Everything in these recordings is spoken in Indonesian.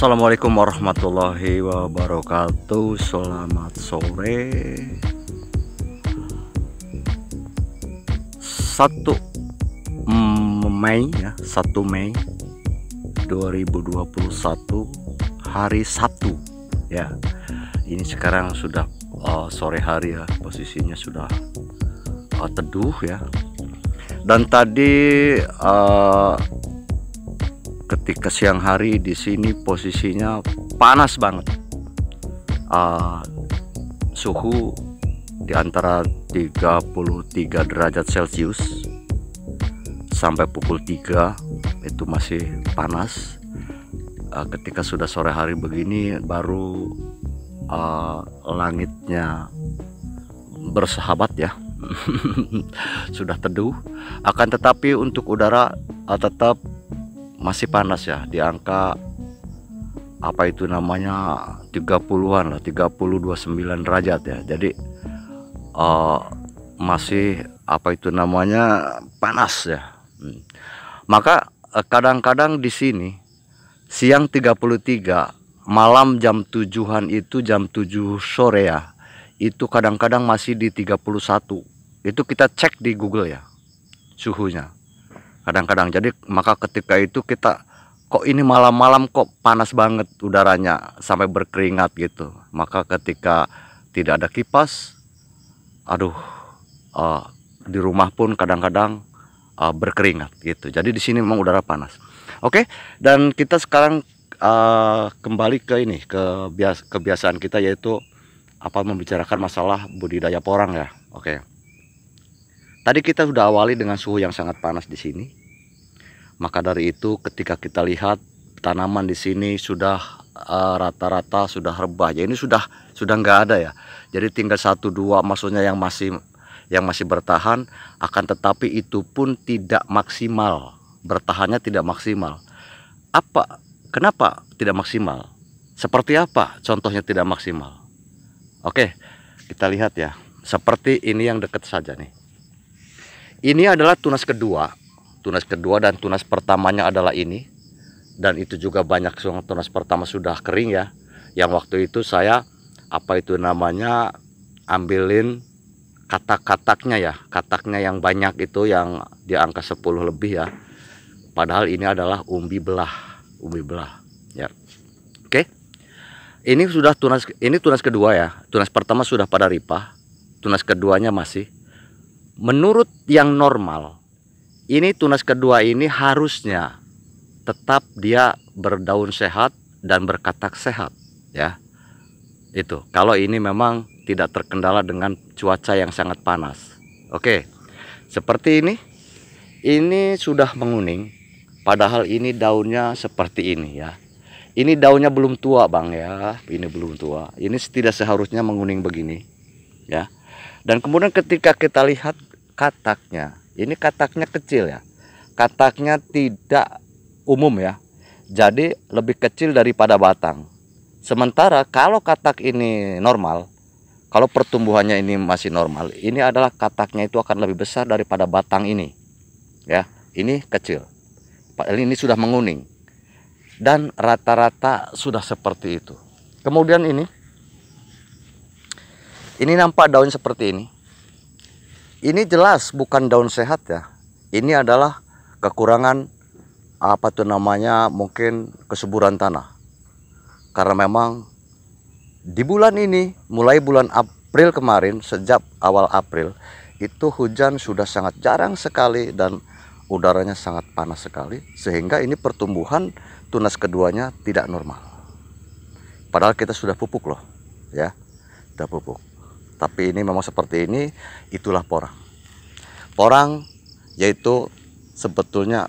Assalamualaikum warahmatullahi wabarakatuh Selamat sore 1 Mei ya 1 Mei 2021 hari Sabtu ya ini sekarang sudah uh, sore hari ya posisinya sudah uh, teduh ya dan tadi uh, ketika siang hari di sini posisinya panas banget uh, suhu di antara 33 derajat celcius sampai pukul 3 itu masih panas uh, ketika sudah sore hari begini baru uh, langitnya bersahabat ya sudah teduh akan tetapi untuk udara uh, tetap masih panas ya di angka apa itu namanya 30-an lah sembilan derajat ya jadi uh, masih apa itu namanya panas ya hmm. maka eh, kadang-kadang uh, di sini siang 33 malam jam 7-an itu jam 7 sore ya itu kadang-kadang masih di 31 itu kita cek di Google ya suhunya kadang-kadang jadi maka ketika itu kita kok ini malam-malam kok panas banget udaranya sampai berkeringat gitu maka ketika tidak ada kipas aduh uh, di rumah pun kadang-kadang uh, berkeringat gitu jadi di sini memang udara panas oke okay? dan kita sekarang uh, kembali ke ini ke bias kebiasaan kita yaitu apa membicarakan masalah budidaya porang ya oke okay. tadi kita sudah awali dengan suhu yang sangat panas di sini maka dari itu ketika kita lihat tanaman di sini sudah eh, rata-rata uh, sudah rebah. Ya ini sudah sudah nggak ada ya. Jadi tinggal satu dua maksudnya yang masih yang masih bertahan akan tetapi itu pun tidak maksimal. Bertahannya tidak maksimal. Apa kenapa tidak maksimal? Seperti apa contohnya tidak maksimal? Oke, kita lihat ya. Seperti ini yang dekat saja nih. Ini adalah tunas kedua tunas kedua dan tunas pertamanya adalah ini dan itu juga banyak yang tunas pertama sudah kering ya yang waktu itu saya apa itu namanya ambilin katak-kataknya ya kataknya yang banyak itu yang di angka 10 lebih ya padahal ini adalah umbi belah umbi belah ya oke ini sudah tunas ini tunas kedua ya tunas pertama sudah pada ripah tunas keduanya masih menurut yang normal ini tunas kedua ini harusnya tetap dia berdaun sehat dan berkatak sehat ya itu kalau ini memang tidak terkendala dengan cuaca yang sangat panas oke seperti ini ini sudah menguning padahal ini daunnya seperti ini ya ini daunnya belum tua bang ya ini belum tua ini tidak seharusnya menguning begini ya dan kemudian ketika kita lihat kataknya ini kataknya kecil ya. Kataknya tidak umum ya. Jadi lebih kecil daripada batang. Sementara kalau katak ini normal, kalau pertumbuhannya ini masih normal, ini adalah kataknya itu akan lebih besar daripada batang ini. Ya, ini kecil. Ini sudah menguning. Dan rata-rata sudah seperti itu. Kemudian ini. Ini nampak daun seperti ini ini jelas bukan daun sehat ya ini adalah kekurangan apa tuh namanya mungkin kesuburan tanah karena memang di bulan ini mulai bulan April kemarin sejak awal April itu hujan sudah sangat jarang sekali dan udaranya sangat panas sekali sehingga ini pertumbuhan tunas keduanya tidak normal padahal kita sudah pupuk loh ya sudah pupuk tapi ini memang seperti ini itulah porang porang yaitu sebetulnya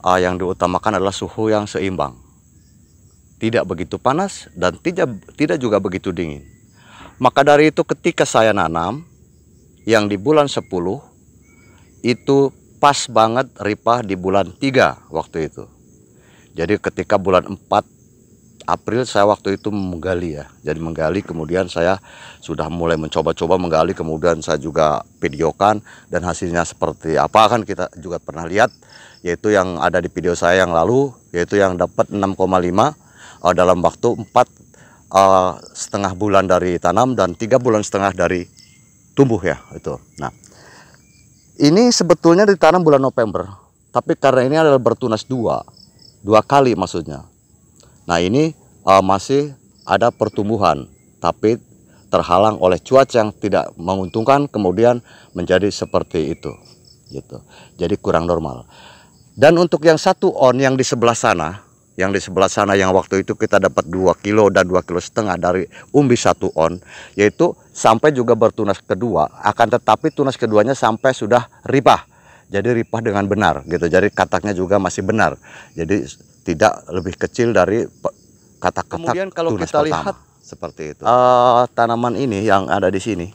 uh, yang diutamakan adalah suhu yang seimbang tidak begitu panas dan tidak tidak juga begitu dingin maka dari itu ketika saya nanam yang di bulan 10 itu pas banget ripah di bulan 3 waktu itu jadi ketika bulan 4 April saya waktu itu menggali ya. Jadi menggali kemudian saya sudah mulai mencoba-coba menggali kemudian saya juga videokan dan hasilnya seperti apa kan kita juga pernah lihat yaitu yang ada di video saya yang lalu yaitu yang dapat 6,5 uh, eh, dalam waktu 4 uh, eh, setengah bulan dari tanam dan tiga bulan setengah dari tumbuh ya itu. Nah, ini sebetulnya ditanam bulan November, tapi karena ini adalah bertunas dua, dua kali maksudnya. Nah ini uh, masih ada pertumbuhan, tapi terhalang oleh cuaca yang tidak menguntungkan kemudian menjadi seperti itu gitu jadi kurang normal dan untuk yang satu on yang di sebelah sana yang di sebelah sana yang waktu itu kita dapat 2 kilo dan 2 kilo setengah dari umbi satu on yaitu sampai juga bertunas kedua akan tetapi tunas keduanya sampai sudah ripah jadi ripah dengan benar gitu jadi kataknya juga masih benar jadi tidak lebih kecil dari katak kata kemudian kalau kita pertama. lihat seperti itu uh, tanaman ini yang ada di sini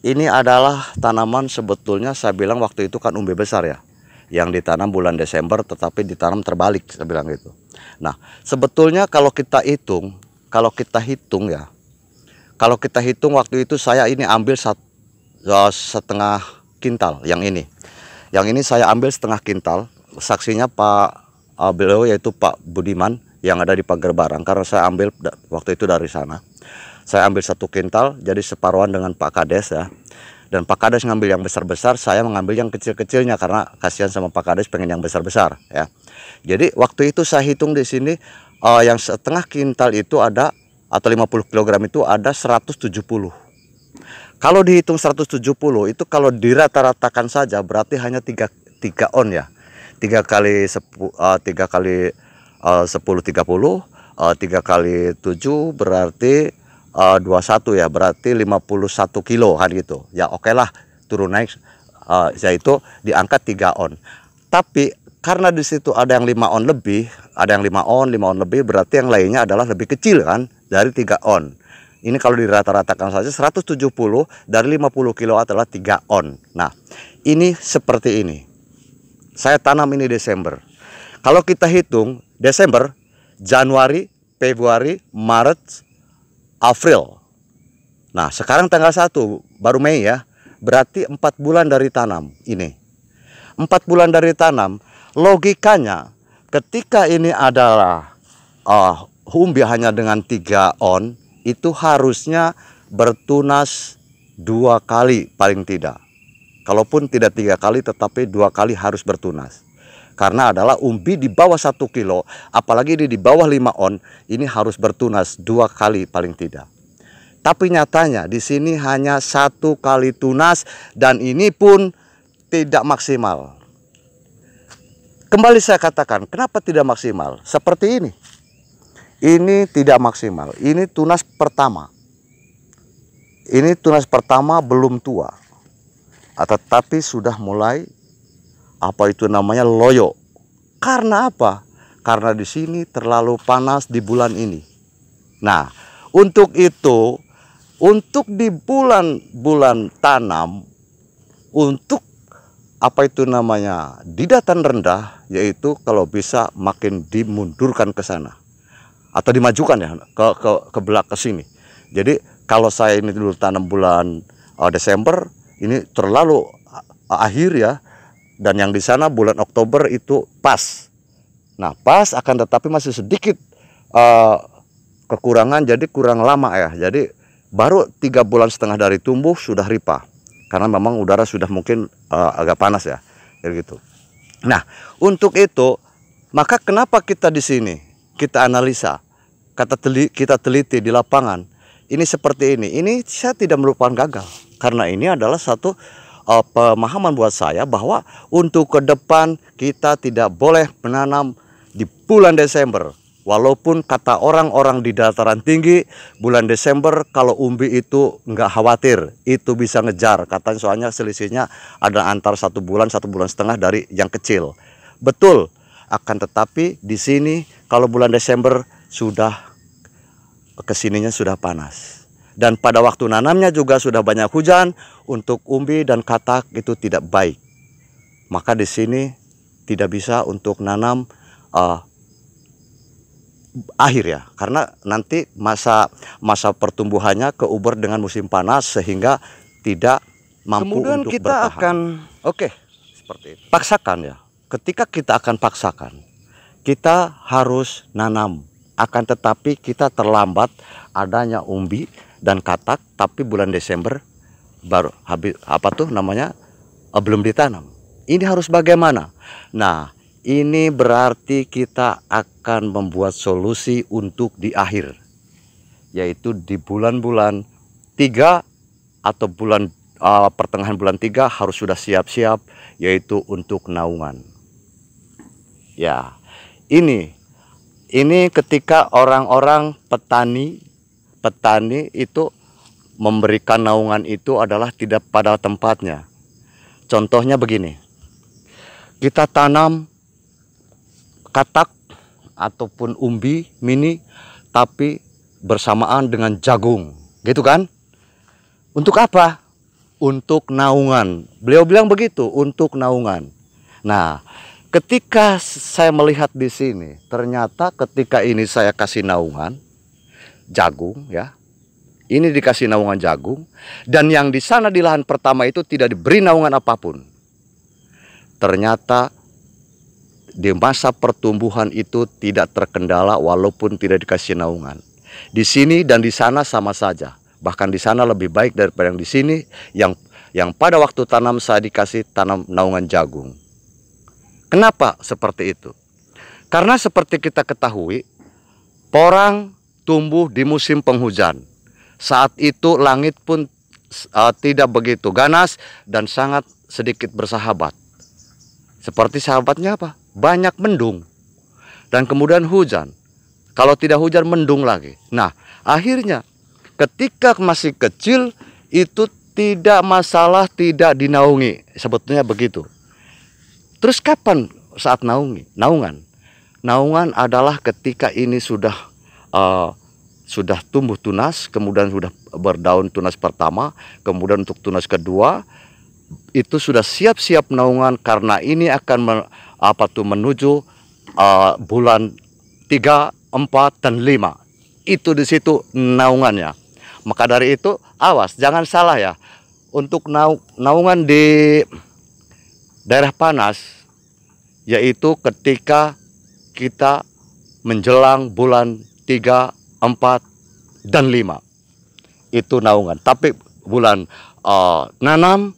ini adalah tanaman sebetulnya saya bilang waktu itu kan umbi besar ya yang ditanam bulan Desember tetapi ditanam terbalik saya bilang gitu nah sebetulnya kalau kita hitung kalau kita hitung ya kalau kita hitung waktu itu saya ini ambil sat, eh, setengah kintal yang ini yang ini saya ambil setengah kintal saksinya Pak uh, yaitu Pak Budiman yang ada di pagar barang karena saya ambil waktu itu dari sana saya ambil satu kintal jadi separuhan dengan Pak Kades ya dan Pak Kades ngambil yang besar-besar saya mengambil yang kecil-kecilnya karena kasihan sama Pak Kades pengen yang besar-besar ya jadi waktu itu saya hitung di sini uh, yang setengah kintal itu ada atau 50 kg itu ada 170 kalau dihitung 170 itu kalau dirata-ratakan saja berarti hanya 3, 3 on ya 3 kali 10, uh, 3 kali uh, 10 30 uh, 3 kali 7 berarti uh, eh, 21 ya berarti 51 kilo hari itu ya oke okay lah turun naik uh, eh, yaitu diangkat 3 on tapi karena di situ ada yang 5 on lebih, ada yang 5 on, 5 on lebih, berarti yang lainnya adalah lebih kecil kan dari 3 on. Ini kalau dirata-ratakan saja 170 dari 50 kilo adalah 3 on. Nah, ini seperti ini. Saya tanam ini Desember. Kalau kita hitung Desember, Januari, Februari, Maret, April. Nah, sekarang tanggal 1 baru Mei ya. Berarti 4 bulan dari tanam ini. 4 bulan dari tanam, logikanya ketika ini adalah uh, umbi hanya dengan 3 on, itu harusnya bertunas dua kali paling tidak. Kalaupun tidak tiga kali tetapi dua kali harus bertunas karena adalah umbi di bawah 1 kilo, apalagi ini di bawah 5 on, ini harus bertunas dua kali paling tidak. Tapi nyatanya di sini hanya satu kali tunas dan ini pun tidak maksimal. Kembali saya katakan, kenapa tidak maksimal? Seperti ini. Ini tidak maksimal. Ini tunas pertama. Ini tunas pertama belum tua. Ah, tetapi sudah mulai apa itu namanya loyo. Karena apa? Karena di sini terlalu panas di bulan ini. Nah, untuk itu untuk di bulan-bulan tanam untuk apa itu namanya di datan rendah yaitu kalau bisa makin dimundurkan ke sana atau dimajukan ya ke ke ke belak ke sini. Jadi kalau saya ini dulu tanam bulan uh, Desember ini terlalu eh, akhir ya dan yang di sana bulan Oktober itu pas. Nah, pas akan tetapi masih sedikit uh, kekurangan jadi kurang lama ya. Jadi baru tiga bulan setengah dari tumbuh sudah ripa karena memang udara sudah mungkin uh, agak panas ya. kayak gitu. Nah, untuk itu maka kenapa kita di sini kita analisa kata teli, kita teliti di lapangan ini seperti ini ini saya tidak merupakan gagal karena ini adalah satu uh, pemahaman buat saya bahwa untuk ke depan kita tidak boleh menanam di bulan Desember. Walaupun kata orang-orang di dataran tinggi bulan Desember kalau umbi itu nggak khawatir, itu bisa ngejar. Katanya soalnya selisihnya ada antar satu bulan, satu bulan setengah dari yang kecil. Betul, akan tetapi di sini kalau bulan Desember sudah kesininya sudah panas. Dan pada waktu nanamnya juga sudah banyak hujan untuk umbi dan katak itu tidak baik. Maka di sini tidak bisa untuk nanam uh, akhir ya karena nanti masa masa pertumbuhannya keuber dengan musim panas sehingga tidak mampu Kemudian untuk kita bertahan. akan oke okay. seperti itu. Paksakan ya. Ketika kita akan paksakan, kita harus nanam. Akan tetapi kita terlambat adanya umbi dan katak tapi bulan Desember baru habis apa tuh namanya uh, belum ditanam. Ini harus bagaimana? Nah, ini berarti kita akan membuat solusi untuk di akhir yaitu di bulan-bulan 3 atau bulan uh, pertengahan bulan tiga harus sudah siap-siap yaitu untuk naungan. Ya. Ini ini ketika orang-orang petani petani itu memberikan naungan itu adalah tidak pada tempatnya. Contohnya begini. Kita tanam katak ataupun umbi mini tapi bersamaan dengan jagung. Gitu kan? Untuk apa? Untuk naungan. Beliau bilang begitu, untuk naungan. Nah, ketika saya melihat di sini, ternyata ketika ini saya kasih naungan, jagung ya. Ini dikasih naungan jagung dan yang di sana di lahan pertama itu tidak diberi naungan apapun. Ternyata di masa pertumbuhan itu tidak terkendala walaupun tidak dikasih naungan. Di sini dan di sana sama saja. Bahkan di sana lebih baik daripada yang di sini yang yang pada waktu tanam saya dikasih tanam naungan jagung. Kenapa seperti itu? Karena seperti kita ketahui, porang tumbuh di musim penghujan. Saat itu langit pun uh, tidak begitu ganas dan sangat sedikit bersahabat. Seperti sahabatnya apa? Banyak mendung. Dan kemudian hujan. Kalau tidak hujan mendung lagi. Nah, akhirnya ketika masih kecil itu tidak masalah tidak dinaungi. Sebetulnya begitu. Terus kapan saat naungi? Naungan. Naungan adalah ketika ini sudah uh, sudah tumbuh tunas, kemudian sudah berdaun tunas pertama, kemudian untuk tunas kedua itu sudah siap-siap naungan karena ini akan men, apa tuh menuju uh, bulan 3, 4 dan 5. Itu di situ naungannya. Maka dari itu awas jangan salah ya. Untuk naungan di daerah panas yaitu ketika kita menjelang bulan tiga, empat, dan lima. Itu naungan. Tapi bulan uh, nanam,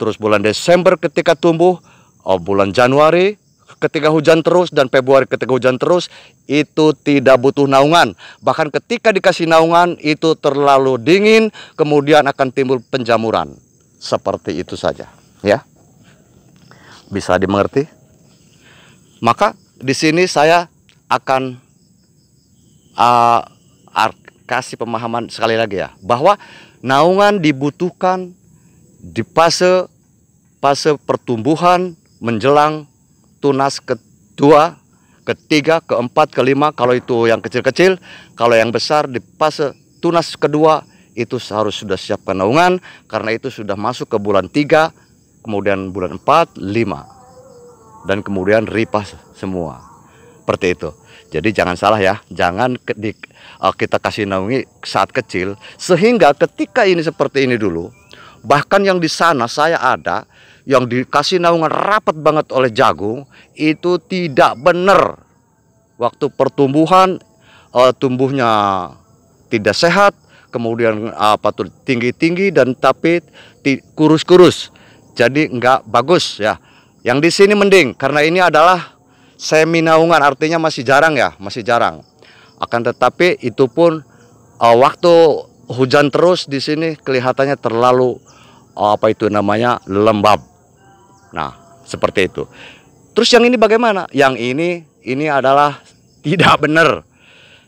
terus bulan Desember ketika tumbuh, uh, bulan Januari ketika hujan terus dan Februari ketika hujan terus itu tidak butuh naungan. Bahkan ketika dikasih naungan itu terlalu dingin kemudian akan timbul penjamuran. Seperti itu saja, ya. Bisa dimengerti? Maka di sini saya akan uh, kasih pemahaman sekali lagi ya bahwa naungan dibutuhkan di fase fase pertumbuhan menjelang tunas kedua, ketiga, keempat, kelima kalau itu yang kecil-kecil, kalau yang besar di fase tunas kedua itu harus sudah siapkan naungan karena itu sudah masuk ke bulan tiga kemudian bulan empat lima dan kemudian ripas semua. Seperti itu. Jadi jangan salah ya, jangan ke, di, uh, kita kasih naungi saat kecil sehingga ketika ini seperti ini dulu, bahkan yang di sana saya ada yang dikasih naungan rapat banget oleh jagung itu tidak benar. Waktu pertumbuhan uh, tumbuhnya tidak sehat, kemudian eh, apa tuh tinggi-tinggi dan tapi kurus-kurus. Jadi nggak bagus ya. Yang di sini mending karena ini adalah semi naungan artinya masih jarang ya, masih jarang. Akan tetapi itu pun uh, waktu hujan terus di sini kelihatannya terlalu uh, apa itu namanya lembab. Nah, seperti itu. Terus yang ini bagaimana? Yang ini ini adalah tidak benar.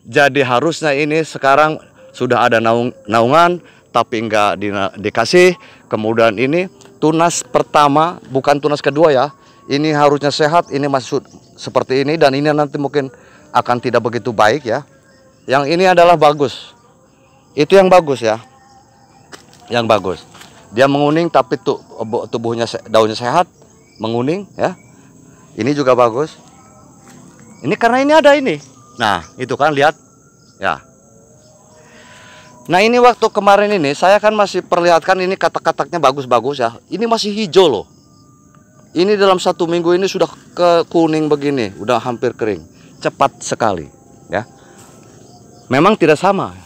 Jadi harusnya ini sekarang sudah ada naung, naungan tapi enggak di, dikasih. Kemudian ini tunas pertama bukan tunas kedua ya ini harusnya sehat, ini masuk seperti ini dan ini nanti mungkin akan tidak begitu baik ya. Yang ini adalah bagus. Itu yang bagus ya. Yang bagus. Dia menguning tapi tubuhnya daunnya sehat, menguning ya. Ini juga bagus. Ini karena ini ada ini. Nah, itu kan lihat ya. Nah ini waktu kemarin ini saya kan masih perlihatkan ini katak-kataknya bagus-bagus ya. Ini masih hijau loh. Ini dalam satu minggu ini sudah ke kuning begini, udah hampir kering, cepat sekali, ya. Memang tidak sama,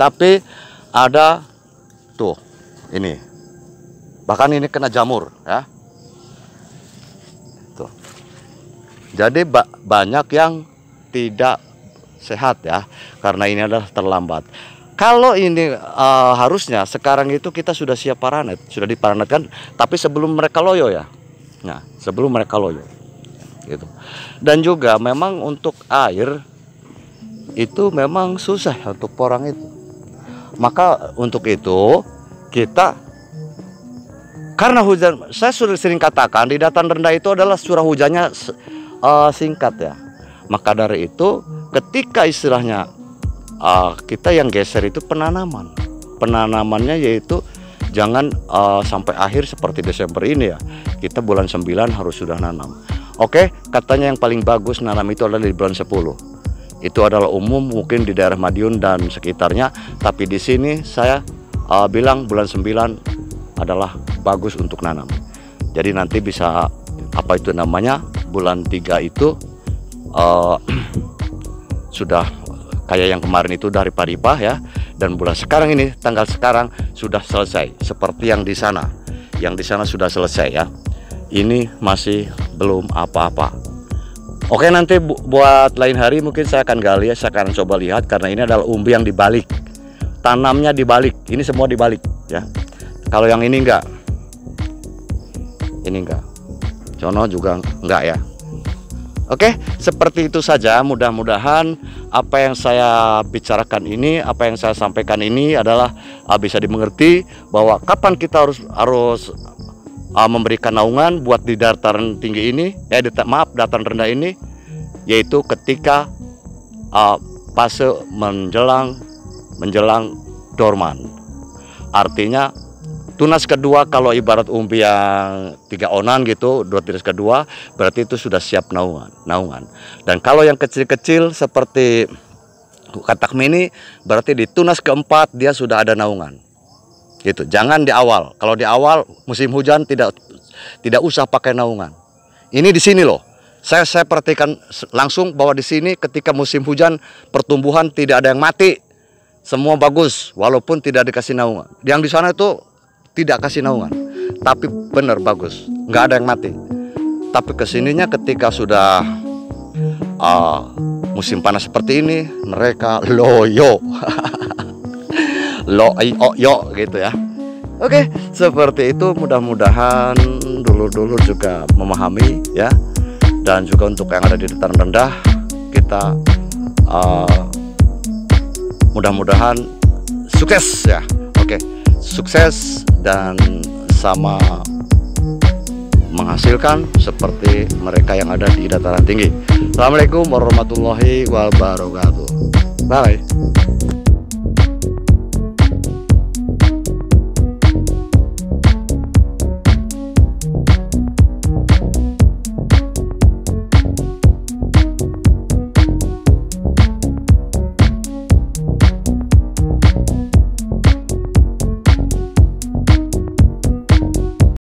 tapi ada tuh ini, bahkan ini kena jamur, ya. Tuh. Jadi ba banyak yang tidak sehat ya, karena ini adalah terlambat kalau ini uh, harusnya sekarang itu kita sudah siap paranet, sudah diparanetkan, tapi sebelum mereka loyo ya. Nah, sebelum mereka loyo. Gitu. Dan juga memang untuk air itu memang susah untuk porang itu. Maka untuk itu kita karena hujan saya sudah sering katakan di datang rendah itu adalah curah hujannya uh, singkat ya. Maka dari itu ketika istilahnya uh, kita yang geser itu penanaman. Penanamannya yaitu jangan uh, sampai akhir seperti Desember ini ya kita bulan 9 harus sudah nanam oke katanya yang paling bagus nanam itu adalah di bulan 10 itu adalah umum mungkin di daerah Madiun dan sekitarnya tapi di sini saya uh, bilang bulan 9 adalah bagus untuk nanam jadi nanti bisa apa itu namanya bulan 3 itu uh, sudah kayak yang kemarin itu dari Paripah ya dan bulan sekarang ini tanggal sekarang sudah selesai seperti yang di sana yang di sana sudah selesai ya ini masih belum apa-apa oke nanti buat lain hari mungkin saya akan gali ya saya akan coba lihat karena ini adalah umbi yang dibalik tanamnya dibalik ini semua dibalik ya kalau yang ini enggak ini enggak Jono juga enggak ya Oke, seperti itu saja. Mudah-mudahan apa yang saya bicarakan ini, apa yang saya sampaikan ini adalah ah, bisa dimengerti bahwa kapan kita harus harus ah, memberikan naungan buat di dataran tinggi ini, eh maaf dataran rendah ini, yaitu ketika uh, fase menjelang menjelang dorman. Artinya tunas kedua kalau ibarat umbi yang tiga onan gitu dua tunas kedua berarti itu sudah siap naungan naungan dan kalau yang kecil-kecil seperti katak mini berarti di tunas keempat dia sudah ada naungan gitu jangan di awal kalau di awal musim hujan tidak tidak usah pakai naungan ini di sini loh saya saya perhatikan langsung bahwa di sini ketika musim hujan pertumbuhan tidak ada yang mati semua bagus walaupun tidak dikasih naungan yang di sana itu tidak kasih naungan tapi benar bagus nggak ada yang mati tapi kesininya ketika sudah uh, musim panas seperti ini mereka loyo lo yo yo gitu ya oke seperti itu mudah-mudahan dulu-dulu juga memahami ya dan juga untuk yang ada di dataran rendah kita uh, mudah-mudahan sukses ya oke okay sukses dan sama menghasilkan seperti mereka yang ada di dataran tinggi. Assalamualaikum warahmatullahi wabarakatuh. Bye.